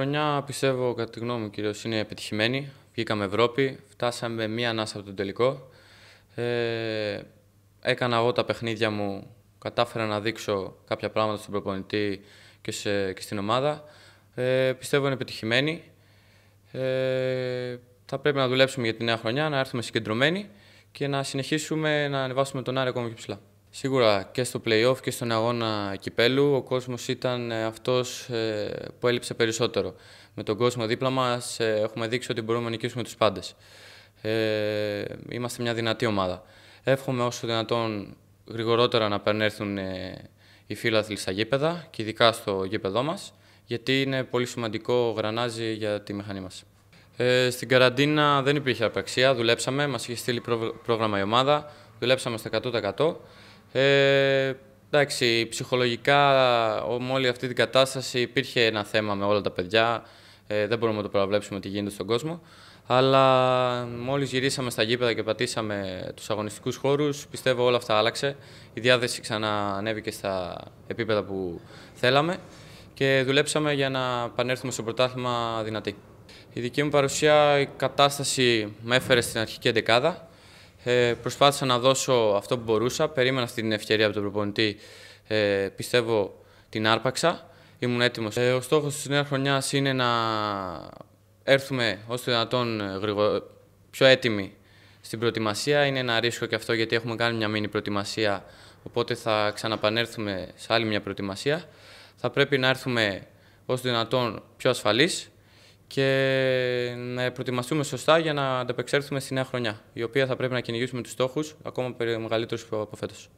χρονιά πιστεύω, κατά τη γνώμη μου κυρίως, είναι επιτυχημένη. Βγήκαμε Ευρώπη, φτάσαμε μία ανάσα από τον τελικό. Ε, έκανα εγώ τα παιχνίδια μου, κατάφερα να δείξω κάποια πράγματα στον προπονητή και, σε, και στην ομάδα. Ε, πιστεύω είναι επιτυχημένη. Ε, θα πρέπει να δουλέψουμε για τη νέα χρονιά, να έρθουμε συγκεντρωμένοι και να συνεχίσουμε να ανεβάσουμε τον Άρη ακόμα και ψηλά. Σίγουρα και στο play και στον αγώνα κυπέλου ο κόσμος ήταν ε, αυτός ε, που έλειψε περισσότερο. Με τον κόσμο δίπλα μας ε, έχουμε δείξει ότι μπορούμε να νικήσουμε τους πάντες. Ε, είμαστε μια δυνατή ομάδα. Εύχομαι όσο δυνατόν γρηγορότερα να περνέρθουν οι φίλαθλοι στα γήπεδα και ειδικά στο γήπεδό μας γιατί είναι πολύ σημαντικό γρανάζι για τη μηχανή μας. Ε, στην καραντίνα δεν υπήρχε αρπραξία, δουλέψαμε, μας είχε στείλει πρόγραμμα η ομάδα, δουλέψαμε στο 100%. Ε, εντάξει, ψυχολογικά με όλη αυτή την κατάσταση υπήρχε ένα θέμα με όλα τα παιδιά. Ε, δεν μπορούμε να το παραβλέψουμε τι γίνεται στον κόσμο. Αλλά μόλις γυρίσαμε στα γήπεδα και πατήσαμε τους αγωνιστικούς χώρους, πιστεύω όλα αυτά άλλαξε. Η διάθεση ξανά ανέβηκε στα επίπεδα που θέλαμε και δουλέψαμε για να επανέλθουμε στο πρωτάθλημα δυνατή. Η δική μου παρουσία, η κατάσταση με έφερε στην αρχική εντεκάδα. Ε, προσπάθησα να δώσω αυτό που μπορούσα. Περίμενα αυτή την ευκαιρία από τον προπονητή. Ε, πιστεύω την άρπαξα. Ήμουν έτοιμος. Ε, ο στόχος της νέας χρονιάς είναι να έρθουμε όσο το δυνατόν γρηγο... πιο έτοιμοι στην προετοιμασία. Είναι ένα ρίσκο και αυτό γιατί έχουμε κάνει μια μήνυ προετοιμασία. Οπότε θα ξαναπανέρθουμε σε άλλη μια προετοιμασία. Θα πρέπει να έρθουμε όσο το δυνατόν πιο ασφαλείς και να προετοιμαστούμε σωστά για να ανταπεξέλθουμε στη νέα χρονιά, η οποία θα πρέπει να κυνηγήσουμε τους στόχους ακόμα μεγαλύτερους από φέτος.